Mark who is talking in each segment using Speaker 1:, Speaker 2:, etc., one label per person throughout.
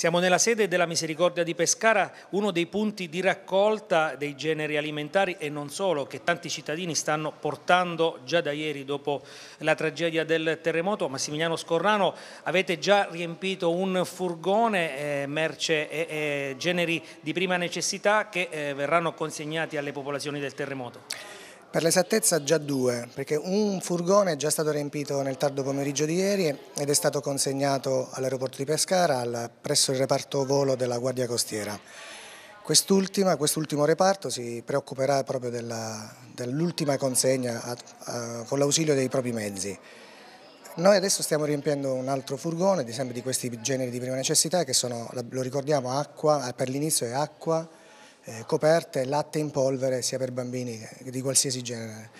Speaker 1: Siamo nella sede della Misericordia di Pescara, uno dei punti di raccolta dei generi alimentari e non solo, che tanti cittadini stanno portando già da ieri dopo la tragedia del terremoto. Massimiliano Scorrano, avete già riempito un furgone eh, merce e eh, generi di prima necessità che eh, verranno consegnati alle popolazioni del terremoto.
Speaker 2: Per l'esattezza già due, perché un furgone è già stato riempito nel tardo pomeriggio di ieri ed è stato consegnato all'aeroporto di Pescara presso il reparto volo della Guardia Costiera. Quest'ultimo reparto si preoccuperà proprio dell'ultima consegna a, a, con l'ausilio dei propri mezzi. Noi adesso stiamo riempiendo un altro furgone, sempre di questi generi di prima necessità che sono, lo ricordiamo, acqua, eh, per l'inizio è acqua, eh, coperte, latte in polvere sia per bambini che di qualsiasi genere,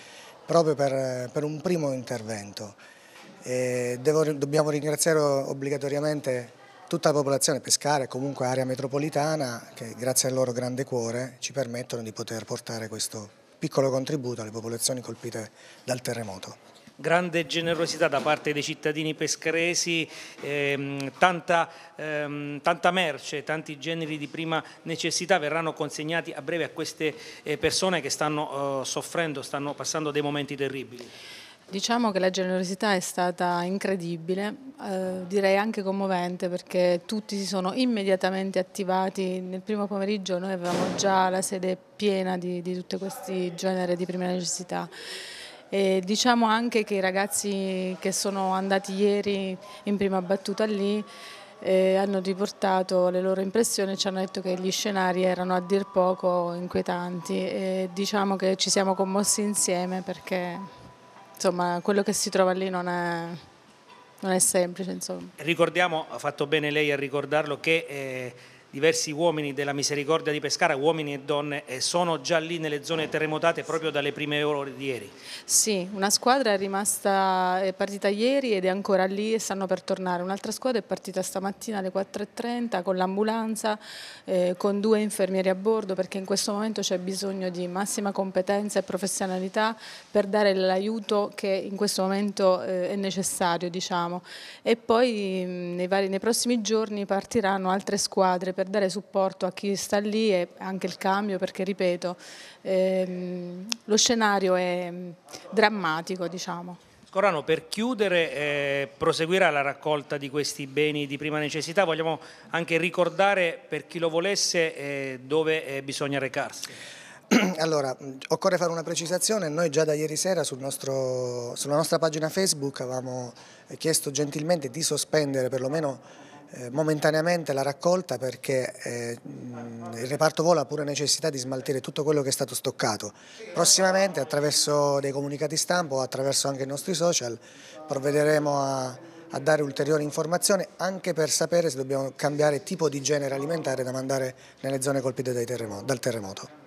Speaker 2: proprio per, per un primo intervento. Devo, dobbiamo ringraziare obbligatoriamente tutta la popolazione pescare, comunque area metropolitana, che grazie al loro grande cuore ci permettono di poter portare questo piccolo contributo alle popolazioni colpite dal terremoto grande
Speaker 1: generosità da parte dei cittadini pescaresi, ehm, tanta, ehm, tanta, merce, tanti generi di prima necessità verranno consegnati a breve a queste eh, persone che stanno eh, soffrendo, stanno passando dei momenti terribili.
Speaker 3: Diciamo che la generosità è stata incredibile, eh, direi anche commovente perché tutti si sono immediatamente attivati. Nel primo pomeriggio noi avevamo già la sede piena di, di tutti questi generi di prima necessità. E diciamo anche che i ragazzi che sono andati ieri in prima battuta lì eh, hanno riportato le loro impressioni e ci hanno detto che gli scenari erano a dir poco inquietanti e diciamo che ci siamo commossi insieme perché insomma, quello che si trova lì non è, non è semplice. Insomma.
Speaker 1: Ricordiamo, ha fatto bene lei a ricordarlo, che eh, diversi uomini della misericordia di Pescara, uomini e donne, e sono già lì nelle zone terremotate proprio dalle prime ore di ieri.
Speaker 3: Sì, una squadra è rimasta, è partita ieri ed è ancora lì e stanno per tornare. Un'altra squadra è partita stamattina alle 4.30 con l'ambulanza, eh, con due infermieri a bordo, perché in questo momento c'è bisogno di massima competenza e professionalità per dare l'aiuto che in questo momento eh, è necessario, diciamo. E poi nei, vari, nei prossimi giorni partiranno altre squadre per dare supporto a chi sta lì e anche il cambio perché ripeto ehm, lo scenario è mm, drammatico diciamo.
Speaker 1: Scorano, per chiudere, eh, proseguirà la raccolta di questi beni di prima necessità. Vogliamo anche ricordare per chi lo volesse eh, dove eh, bisogna recarsi.
Speaker 2: Allora, mm, occorre fare una precisazione, noi già da ieri sera sul nostro, sulla nostra pagina Facebook avevamo eh, chiesto gentilmente di sospendere perlomeno eh, momentaneamente la raccolta perché eh, il reparto volo ha pure necessità di smaltire tutto quello che è stato stoccato. Prossimamente attraverso dei comunicati stampa o attraverso anche i nostri social provvederemo a, a dare ulteriori informazioni anche per sapere se dobbiamo cambiare tipo di genere alimentare da mandare nelle zone colpite terremoto, dal terremoto.